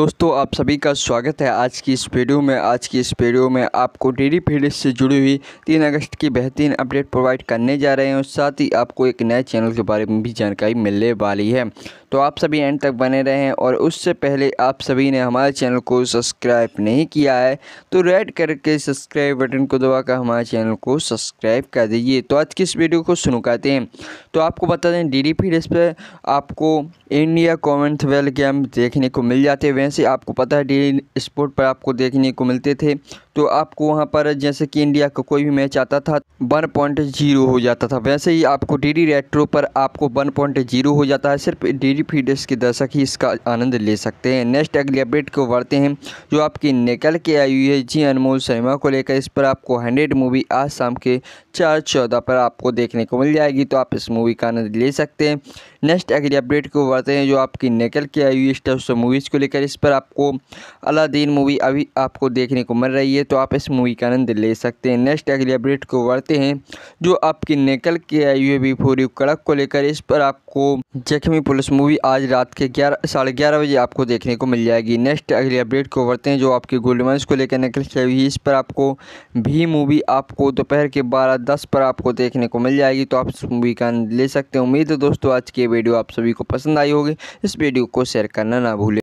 दोस्तों आप सभी का स्वागत है आज की इस वीडियो में आज की इस वीडियो में आपको डेली फील्ड से जुड़ी हुई तीन अगस्त की बेहतरीन अपडेट प्रोवाइड करने जा रहे हैं और साथ ही आपको एक नए चैनल के बारे में भी जानकारी मिलने वाली है तो आप सभी एंड तक बने रहें और उससे पहले आप सभी ने हमारे चैनल को सब्सक्राइब नहीं किया है तो रेड करके सब्सक्राइब बटन को दबाकर हमारे चैनल को सब्सक्राइब कर दीजिए तो आज की इस वीडियो को शुरू करते हैं तो आपको बता दें डी डी पर आपको इंडिया कॉमनवेल्थ गेम देखने को मिल जाते हुए वैकेंसी आपको पता है डी स्पोर्ट पर आपको देखने को मिलते थे तो आपको वहां पर जैसे कि इंडिया का को कोई भी मैच आता था वन पॉइंट जीरो हो जाता था वैसे ही आपको डी डी रेट्रो पर आपको वन पॉइंट जीरो हो जाता है सिर्फ डी डी फीडर्स के दर्शक ही इसका आनंद ले सकते हैं नेक्स्ट अगली अपडेट को बढ़ते हैं जो आपकी निकल के आई हुई है जी अनमोल शर्मा को लेकर इस पर आपको हंड्रेड मूवी आज शाम के चार चौदह पर आपको देखने को मिल जाएगी तो आप इस मूवी का आनंद ले सकते हैं नेक्स्ट अगली अपडेट को बढ़ते हैं जो आपकी निकल के आई हुई स्टार मूवीज़ को लेकर इस पर आपको अलादीन मूवी अभी आपको देखने को मिल रही है तो आप इस मूवी का आनंद ले सकते हैं नेक्स्ट अगली अपडेट को बढ़ते हैं जो आपकी निकल के आई हुई भी फोरी कड़क को लेकर इस पर आपको जख्मी पुलिस मूवी आज रात के ग्यारह साढ़े ग्यारह बजे आपको देखने को मिल जाएगी नेक्स्ट अगली अपडेट को बढ़ते हैं जो आपकी गोल्डमंस को लेकर निकल के आई इस पर आपको भी मूवी आपको दोपहर के बारह दस पर आपको देखने को मिल जाएगी तो आप इस मूवी का आनंद ले सकते हैं उम्मीद है दोस्तों आज की वीडियो आप सभी को पसंद आई होगी इस वीडियो को शेयर करना ना भूलें